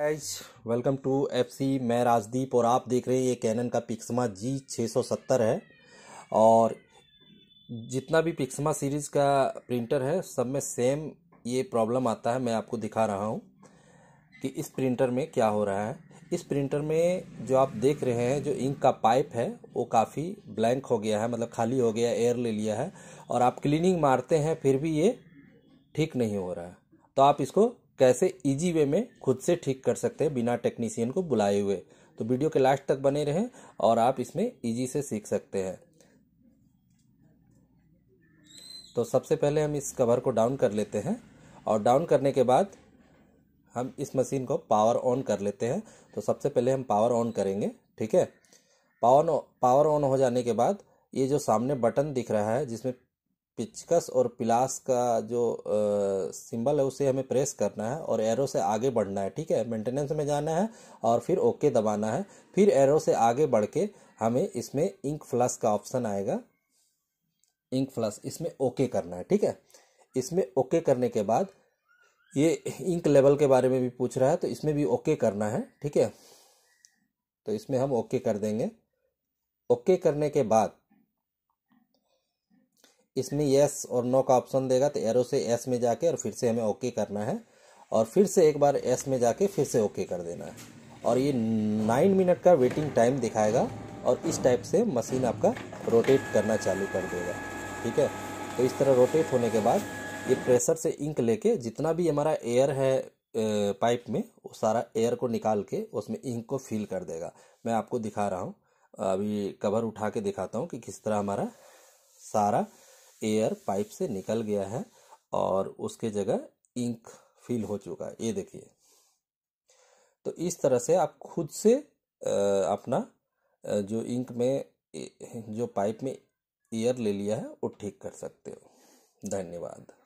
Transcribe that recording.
as welcome to FC मैं राजदीप और आप देख रहे हैं ये कैनन का पिक्समा जी 670 है और जितना भी पिक्समा सीरीज़ का प्रिंटर है सब में सेम ये प्रॉब्लम आता है मैं आपको दिखा रहा हूँ कि इस प्रिंटर में क्या हो रहा है इस प्रिंटर में जो आप देख रहे हैं जो इंक का पाइप है वो काफ़ी ब्लैंक हो गया है मतलब खाली हो गया एयर ले लिया है और आप क्लीनिंग मारते हैं फिर भी ये ठीक नहीं हो रहा है तो आप इसको कैसे इजी वे में खुद से ठीक कर सकते हैं बिना टेक्नीशियन को बुलाए हुए तो वीडियो के लास्ट तक बने रहें और आप इसमें इजी से सीख सकते हैं तो सबसे पहले हम इस कवर को डाउन कर लेते हैं और डाउन करने के बाद हम इस मशीन को पावर ऑन कर लेते हैं तो सबसे पहले हम पावर ऑन करेंगे ठीक है पावर पावर ऑन हो जाने के बाद ये जो सामने बटन दिख रहा है जिसमें पिचकस और पिलास का जो सिंबल है उसे हमें प्रेस करना है और एरो से आगे बढ़ना है ठीक है मेंटेनेंस में जाना है और फिर ओके दबाना है फिर एरो से आगे बढ़ के हमें इसमें इंक फ्लस का ऑप्शन आएगा इंक फ्लस इसमें ओके करना है ठीक है इसमें ओके करने के बाद ये इंक लेवल के बारे में भी पूछ रहा है तो इसमें भी ओके करना है ठीक है तो इसमें हम ओके कर देंगे ओके करने के बाद इसमें यस और नो का ऑप्शन देगा तो एरो से एस में जाके और फिर से हमें ओके करना है और फिर से एक बार एस में जाके फिर से ओके कर देना है और ये नाइन मिनट का वेटिंग टाइम दिखाएगा और इस टाइप से मशीन आपका रोटेट करना चालू कर देगा ठीक है तो इस तरह रोटेट होने के बाद ये प्रेशर से इंक लेके जितना भी हमारा एयर है पाइप में वो सारा एयर को निकाल के उसमें इंक को फील कर देगा मैं आपको दिखा रहा हूँ अभी कवर उठा के दिखाता हूँ कि किस तरह हमारा सारा एयर पाइप से निकल गया है और उसके जगह इंक फिल हो चुका है ये देखिए तो इस तरह से आप खुद से अपना जो इंक में जो पाइप में एयर ले लिया है वो ठीक कर सकते हो धन्यवाद